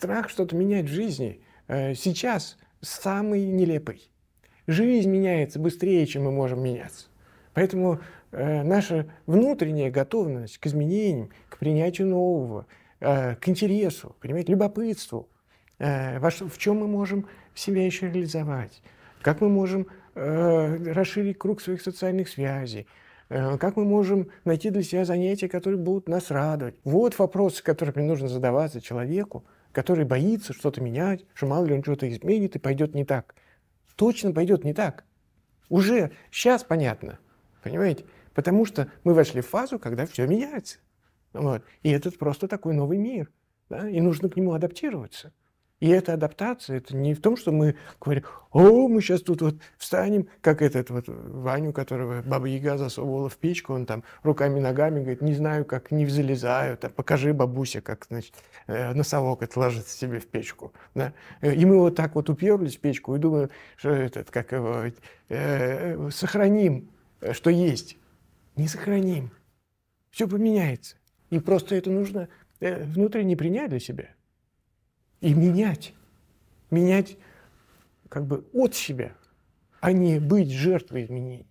страх что-то менять в жизни э, сейчас самый нелепый. Жизнь меняется быстрее, чем мы можем меняться. Поэтому э, наша внутренняя готовность к изменениям, к принятию нового, э, к интересу, понимаете, любопытству, в чем мы можем себя еще реализовать, как мы можем расширить круг своих социальных связей, как мы можем найти для себя занятия, которые будут нас радовать. Вот вопросы, которыми нужно задаваться человеку, который боится что-то менять, что мало ли он что-то изменит и пойдет не так. Точно пойдет не так. Уже сейчас понятно, понимаете? Потому что мы вошли в фазу, когда все меняется. Вот. И этот просто такой новый мир. Да? И нужно к нему адаптироваться. И эта адаптация, это не в том, что мы говорим, о, мы сейчас тут вот встанем, как этот вот Ваню, которого Баба Яга засовывала в печку, он там руками-ногами говорит, не знаю, как не залезаю, там, покажи бабусе, как, значит, э, носовок это ложится себе в печку. Да? И мы вот так вот уперлись в печку и думаем, что этот, как его, э, сохраним, что есть. Не сохраним. Все поменяется. И просто это нужно э, внутренне принять для себя и менять. Менять как бы от себя, а не быть жертвой изменений.